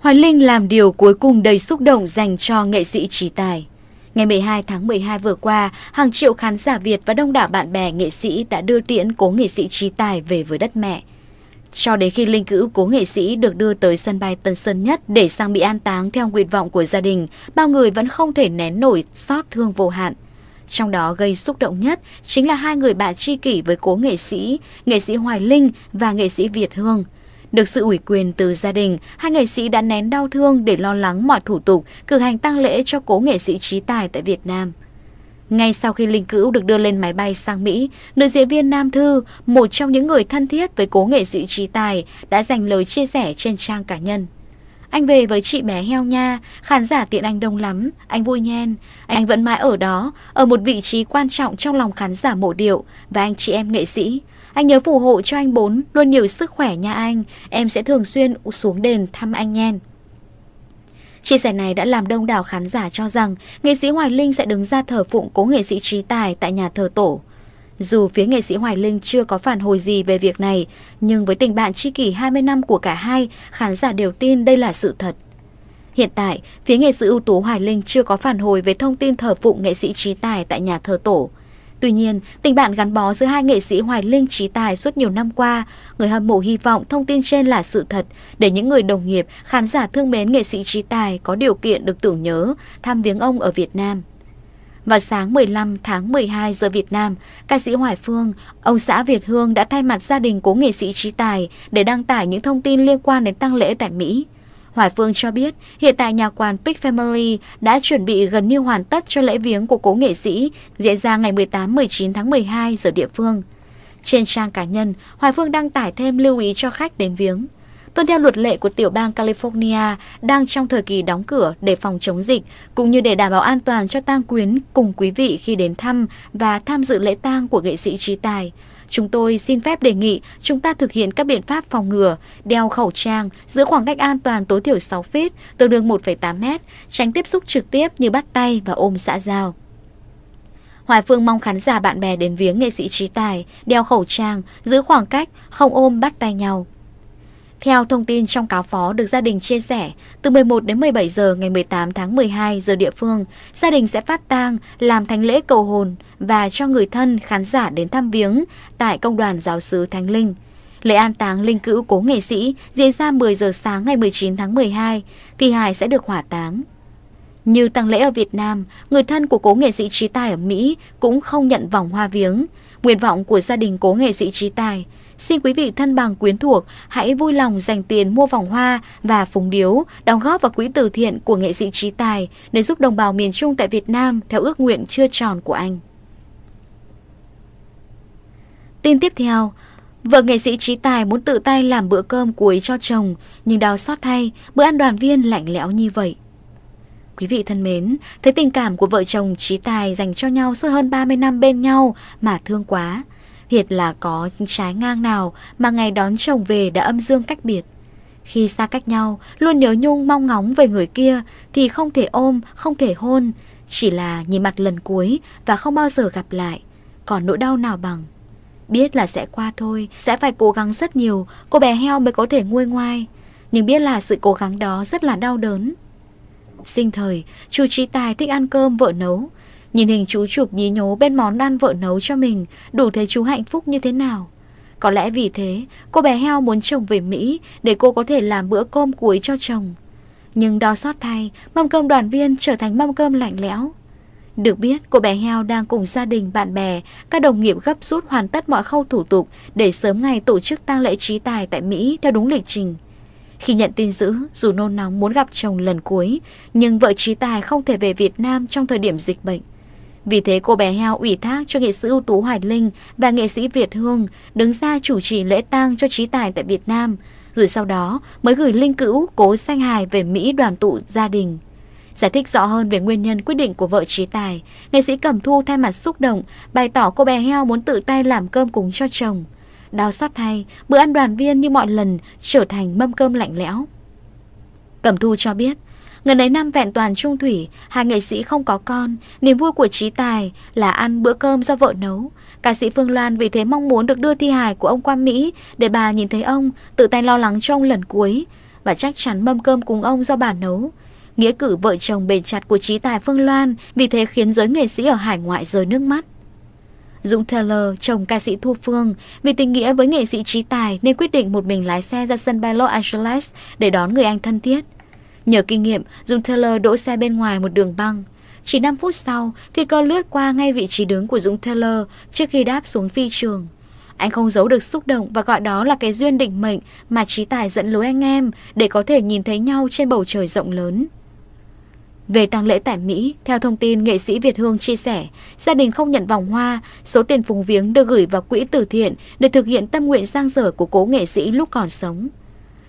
Hoài Linh làm điều cuối cùng đầy xúc động dành cho nghệ sĩ trí tài. Ngày 12 tháng 12 vừa qua, hàng triệu khán giả Việt và đông đảo bạn bè nghệ sĩ đã đưa tiễn cố nghệ sĩ trí tài về với đất mẹ. Cho đến khi linh cữu cố nghệ sĩ được đưa tới sân bay Tân Sơn Nhất để sang bị an táng theo nguyện vọng của gia đình, bao người vẫn không thể nén nổi xót thương vô hạn. Trong đó gây xúc động nhất chính là hai người bạn tri kỷ với cố nghệ sĩ, nghệ sĩ Hoài Linh và nghệ sĩ Việt Hương – được sự ủy quyền từ gia đình, hai nghệ sĩ đã nén đau thương để lo lắng mọi thủ tục cử hành tăng lễ cho cố nghệ sĩ trí tài tại Việt Nam. Ngay sau khi Linh Cữu được đưa lên máy bay sang Mỹ, nữ diễn viên Nam Thư, một trong những người thân thiết với cố nghệ sĩ trí tài, đã dành lời chia sẻ trên trang cá nhân. Anh về với chị bé heo nha, khán giả tiện anh đông lắm, anh vui nhen. Anh vẫn mãi ở đó, ở một vị trí quan trọng trong lòng khán giả mộ điệu và anh chị em nghệ sĩ. Anh nhớ phù hộ cho anh bốn, luôn nhiều sức khỏe nha anh. Em sẽ thường xuyên xuống đền thăm anh nhen. Chia sẻ này đã làm đông đảo khán giả cho rằng nghệ sĩ Hoài Linh sẽ đứng ra thờ phụng cố nghệ sĩ trí tài tại nhà thờ tổ. Dù phía nghệ sĩ Hoài Linh chưa có phản hồi gì về việc này, nhưng với tình bạn tri kỷ 20 năm của cả hai, khán giả đều tin đây là sự thật. Hiện tại, phía nghệ sĩ ưu tú Hoài Linh chưa có phản hồi về thông tin thờ phụng nghệ sĩ trí tài tại nhà thờ tổ. Tuy nhiên, tình bạn gắn bó giữa hai nghệ sĩ Hoài Linh Trí Tài suốt nhiều năm qua, người hâm mộ hy vọng thông tin trên là sự thật để những người đồng nghiệp, khán giả thương mến nghệ sĩ Trí Tài có điều kiện được tưởng nhớ, thăm viếng ông ở Việt Nam. Vào sáng 15 tháng 12 giờ Việt Nam, ca sĩ Hoài Phương, ông xã Việt Hương đã thay mặt gia đình cố nghệ sĩ Trí Tài để đăng tải những thông tin liên quan đến tăng lễ tại Mỹ. Hoài Phương cho biết, hiện tại nhà quan Big Family đã chuẩn bị gần như hoàn tất cho lễ viếng của cố nghệ sĩ diễn ra ngày 18-19 tháng 12 giờ địa phương. Trên trang cá nhân, Hoài Phương đăng tải thêm lưu ý cho khách đến viếng. Tuân theo luật lệ của tiểu bang California đang trong thời kỳ đóng cửa để phòng chống dịch, cũng như để đảm bảo an toàn cho tang quyến cùng quý vị khi đến thăm và tham dự lễ tang của nghệ sĩ trí tài – Chúng tôi xin phép đề nghị chúng ta thực hiện các biện pháp phòng ngừa, đeo khẩu trang, giữ khoảng cách an toàn tối thiểu 6 feet, tương đương 1,8 mét, tránh tiếp xúc trực tiếp như bắt tay và ôm xã giao. Hoài Phương mong khán giả bạn bè đến viếng nghệ sĩ trí tài, đeo khẩu trang, giữ khoảng cách, không ôm bắt tay nhau. Theo thông tin trong cáo phó được gia đình chia sẻ, từ 11 đến 17 giờ ngày 18 tháng 12 giờ địa phương, gia đình sẽ phát tang, làm thánh lễ cầu hồn và cho người thân khán giả đến thăm viếng tại Công đoàn Giáo sứ Thánh Linh. Lễ an táng linh cữu cố nghệ sĩ diễn ra 10 giờ sáng ngày 19 tháng 12, thì Hải sẽ được hỏa táng. Như tăng lễ ở Việt Nam, người thân của cố nghệ sĩ trí tài ở Mỹ cũng không nhận vòng hoa viếng. Nguyện vọng của gia đình cố nghệ sĩ trí tài, xin quý vị thân bằng quyến thuộc hãy vui lòng dành tiền mua vòng hoa và phúng điếu, đóng góp vào quỹ từ thiện của nghệ sĩ trí tài để giúp đồng bào miền Trung tại Việt Nam theo ước nguyện chưa tròn của anh. Tin tiếp theo, Vợ nghệ sĩ Trí Tài muốn tự tay làm bữa cơm cuối cho chồng, nhưng đau xót thay, bữa ăn đoàn viên lạnh lẽo như vậy. Quý vị thân mến, thấy tình cảm của vợ chồng Trí Tài dành cho nhau suốt hơn 30 năm bên nhau mà thương quá. Thiệt là có trái ngang nào mà ngày đón chồng về đã âm dương cách biệt. Khi xa cách nhau, luôn nhớ nhung mong ngóng về người kia thì không thể ôm, không thể hôn, chỉ là nhìn mặt lần cuối và không bao giờ gặp lại. Còn nỗi đau nào bằng. Biết là sẽ qua thôi, sẽ phải cố gắng rất nhiều, cô bé heo mới có thể nguôi ngoai. Nhưng biết là sự cố gắng đó rất là đau đớn. Sinh thời, chú Trí Tài thích ăn cơm vợ nấu. Nhìn hình chú chụp nhí nhố bên món ăn vợ nấu cho mình, đủ thấy chú hạnh phúc như thế nào. Có lẽ vì thế, cô bé heo muốn chồng về Mỹ để cô có thể làm bữa cơm cuối cho chồng. Nhưng đo sót thay, mâm cơm đoàn viên trở thành mâm cơm lạnh lẽo. Được biết, cô bé heo đang cùng gia đình, bạn bè, các đồng nghiệp gấp rút hoàn tất mọi khâu thủ tục để sớm ngày tổ chức tang lễ trí tài tại Mỹ theo đúng lịch trình. Khi nhận tin dữ, dù nôn nóng muốn gặp chồng lần cuối, nhưng vợ trí tài không thể về Việt Nam trong thời điểm dịch bệnh. Vì thế cô bé heo ủy thác cho nghệ sĩ ưu tú Hoài Linh và nghệ sĩ Việt Hương đứng ra chủ trì lễ tang cho trí tài tại Việt Nam, rồi sau đó mới gửi linh cữu cố sanh hài về Mỹ đoàn tụ gia đình. Giải thích rõ hơn về nguyên nhân quyết định của vợ trí tài, nghệ sĩ Cẩm Thu thay mặt xúc động, bày tỏ cô bé heo muốn tự tay làm cơm cúng cho chồng. Đau xót thay, bữa ăn đoàn viên như mọi lần trở thành mâm cơm lạnh lẽo. Cẩm Thu cho biết, Gần ấy năm vẹn toàn trung thủy, hai nghệ sĩ không có con, niềm vui của trí tài là ăn bữa cơm do vợ nấu. Ca sĩ Phương Loan vì thế mong muốn được đưa thi hài của ông qua Mỹ để bà nhìn thấy ông, tự tay lo lắng cho ông lần cuối và chắc chắn mâm cơm cùng ông do bà nấu. Nghĩa cử vợ chồng bền chặt của trí tài Phương Loan vì thế khiến giới nghệ sĩ ở hải ngoại rơi nước mắt. Dũng Taylor, chồng ca sĩ Thu Phương, vì tình nghĩa với nghệ sĩ trí tài nên quyết định một mình lái xe ra sân bay Los Angeles để đón người anh thân thiết. Nhờ kinh nghiệm, Dũng Taylor đỗ xe bên ngoài một đường băng. Chỉ 5 phút sau, khi cô lướt qua ngay vị trí đứng của Dũng Taylor trước khi đáp xuống phi trường. Anh không giấu được xúc động và gọi đó là cái duyên định mệnh mà trí tài dẫn lối anh em để có thể nhìn thấy nhau trên bầu trời rộng lớn. Về tang lễ tại Mỹ, theo thông tin nghệ sĩ Việt Hương chia sẻ, gia đình không nhận vòng hoa, số tiền phùng viếng được gửi vào quỹ từ thiện để thực hiện tâm nguyện sang dở của cố nghệ sĩ lúc còn sống.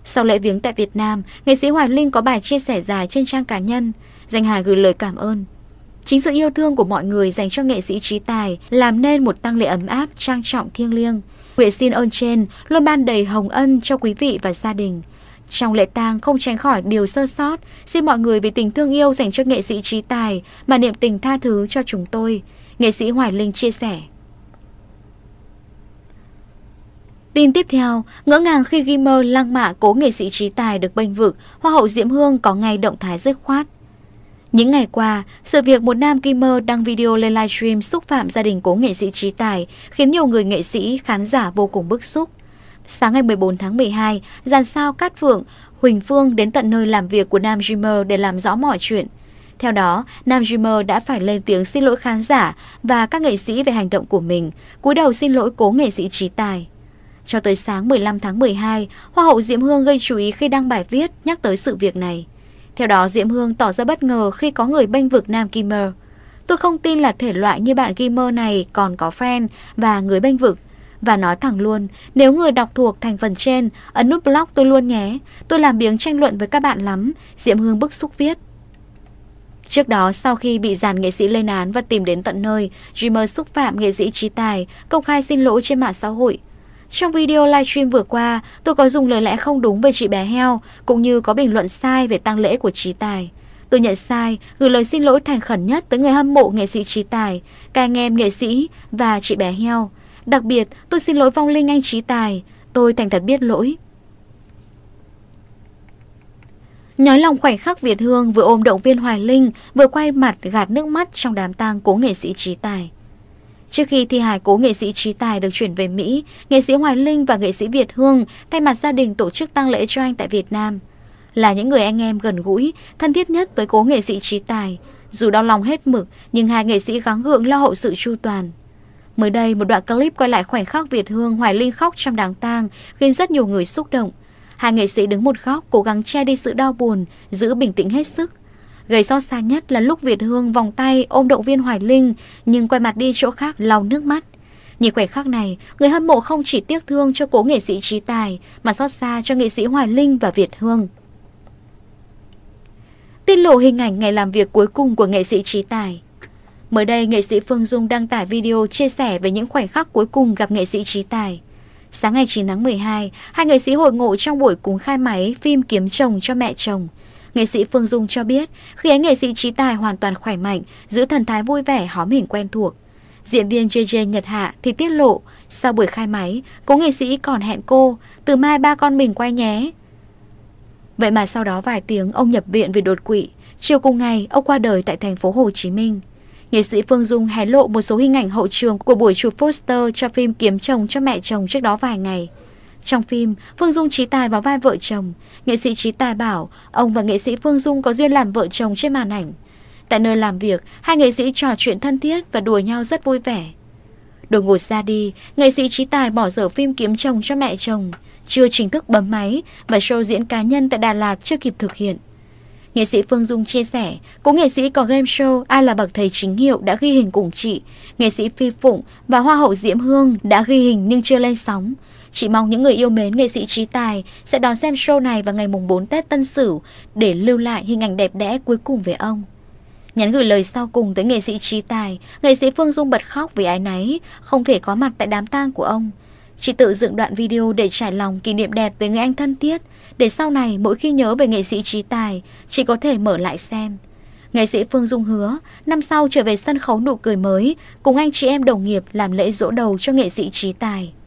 Sau lễ viếng tại Việt Nam, nghệ sĩ Hoài Linh có bài chia sẻ dài trên trang cá nhân, dành hài gửi lời cảm ơn. Chính sự yêu thương của mọi người dành cho nghệ sĩ trí tài làm nên một tăng lễ ấm áp, trang trọng thiêng liêng. Huệ xin ơn trên luôn ban đầy hồng ân cho quý vị và gia đình. Trong lễ tang không tránh khỏi điều sơ sót, xin mọi người vì tình thương yêu dành cho nghệ sĩ trí tài mà niệm tình tha thứ cho chúng tôi, nghệ sĩ Hoài Linh chia sẻ. Tin tiếp theo, ngỡ ngàng khi ghi mơ lăng mạ cố nghệ sĩ trí tài được bênh vực, Hoa hậu Diễm Hương có ngay động thái dứt khoát. Những ngày qua, sự việc một nam gamer đăng video lên livestream xúc phạm gia đình cố nghệ sĩ trí tài khiến nhiều người nghệ sĩ, khán giả vô cùng bức xúc. Sáng ngày 14 tháng 12, dàn sao Cát Phượng, Huỳnh Phương đến tận nơi làm việc của nam Jimmer để làm rõ mọi chuyện. Theo đó, nam Jimmer đã phải lên tiếng xin lỗi khán giả và các nghệ sĩ về hành động của mình, cúi đầu xin lỗi cố nghệ sĩ trí tài. Cho tới sáng 15 tháng 12, Hoa hậu Diễm Hương gây chú ý khi đăng bài viết nhắc tới sự việc này. Theo đó, Diễm Hương tỏ ra bất ngờ khi có người bênh vực nam Kimmer. Tôi không tin là thể loại như bạn Kimmer này còn có fan và người bênh vực. Và nói thẳng luôn, nếu người đọc thuộc thành phần trên, ấn nút blog tôi luôn nhé. Tôi làm biếng tranh luận với các bạn lắm, Diệm Hương bức xúc viết. Trước đó, sau khi bị dàn nghệ sĩ lên án và tìm đến tận nơi, Dreamer xúc phạm nghệ sĩ trí tài, công khai xin lỗi trên mạng xã hội. Trong video livestream vừa qua, tôi có dùng lời lẽ không đúng về chị bé heo, cũng như có bình luận sai về tăng lễ của trí tài. Tôi nhận sai, gửi lời xin lỗi thành khẩn nhất tới người hâm mộ nghệ sĩ trí tài, các anh em nghệ sĩ và chị bé heo. Đặc biệt, tôi xin lỗi vong linh anh trí tài. Tôi thành thật biết lỗi. Nhói lòng khoảnh khắc Việt Hương vừa ôm động viên Hoài Linh, vừa quay mặt gạt nước mắt trong đám tang cố nghệ sĩ trí tài. Trước khi thi hài cố nghệ sĩ trí tài được chuyển về Mỹ, nghệ sĩ Hoài Linh và nghệ sĩ Việt Hương thay mặt gia đình tổ chức tang lễ cho anh tại Việt Nam. Là những người anh em gần gũi, thân thiết nhất với cố nghệ sĩ trí tài. Dù đau lòng hết mực, nhưng hai nghệ sĩ gắng gượng lo hậu sự chu toàn. Mới đây, một đoạn clip quay lại khoảnh khắc Việt Hương Hoài Linh khóc trong đám tang khiến rất nhiều người xúc động. Hai nghệ sĩ đứng một góc cố gắng che đi sự đau buồn, giữ bình tĩnh hết sức. Gây xót xa nhất là lúc Việt Hương vòng tay ôm động viên Hoài Linh nhưng quay mặt đi chỗ khác lau nước mắt. Nhìn khoảnh khắc này, người hâm mộ không chỉ tiếc thương cho cố nghệ sĩ trí tài mà xót xa cho nghệ sĩ Hoài Linh và Việt Hương. Tiết lộ hình ảnh ngày làm việc cuối cùng của nghệ sĩ trí tài Mới đây, nghệ sĩ Phương Dung đăng tải video chia sẻ về những khoảnh khắc cuối cùng gặp nghệ sĩ Trí Tài. Sáng ngày 9 tháng 12, hai nghệ sĩ hội ngộ trong buổi cúng khai máy phim Kiếm chồng cho mẹ chồng. Nghệ sĩ Phương Dung cho biết, khi ấy nghệ sĩ Trí Tài hoàn toàn khỏe mạnh, giữ thần thái vui vẻ hóm hình quen thuộc. Diễn viên JJ Nhật Hạ thì tiết lộ, sau buổi khai máy, cố nghệ sĩ còn hẹn cô, từ mai ba con mình quay nhé. Vậy mà sau đó vài tiếng ông nhập viện vì đột quỵ, chiều cùng ngày ông qua đời tại thành phố Hồ Chí Minh. Nghệ sĩ Phương Dung hé lộ một số hình ảnh hậu trường của buổi chụp poster cho phim Kiếm chồng cho mẹ chồng trước đó vài ngày. Trong phim, Phương Dung Trí Tài vào vai vợ chồng. Nghệ sĩ Trí Tài bảo ông và nghệ sĩ Phương Dung có duyên làm vợ chồng trên màn ảnh. Tại nơi làm việc, hai nghệ sĩ trò chuyện thân thiết và đùa nhau rất vui vẻ. Đột ngồi ra đi, nghệ sĩ Trí Tài bỏ dở phim Kiếm chồng cho mẹ chồng, chưa chính thức bấm máy và show diễn cá nhân tại Đà Lạt chưa kịp thực hiện. Nghệ sĩ Phương Dung chia sẻ, cô nghệ sĩ có game show Ai là bậc thầy chính hiệu đã ghi hình cùng chị. Nghệ sĩ Phi Phụng và Hoa hậu Diễm Hương đã ghi hình nhưng chưa lên sóng. Chị mong những người yêu mến nghệ sĩ trí tài sẽ đón xem show này vào ngày mùng 4 Tết Tân Sửu để lưu lại hình ảnh đẹp đẽ cuối cùng về ông. Nhắn gửi lời sau cùng tới nghệ sĩ trí tài, nghệ sĩ Phương Dung bật khóc vì ái náy, không thể có mặt tại đám tang của ông. Chị tự dựng đoạn video để trải lòng kỷ niệm đẹp với người anh thân thiết, để sau này mỗi khi nhớ về nghệ sĩ trí tài, chị có thể mở lại xem. Nghệ sĩ Phương Dung hứa, năm sau trở về sân khấu nụ cười mới, cùng anh chị em đồng nghiệp làm lễ dỗ đầu cho nghệ sĩ trí tài.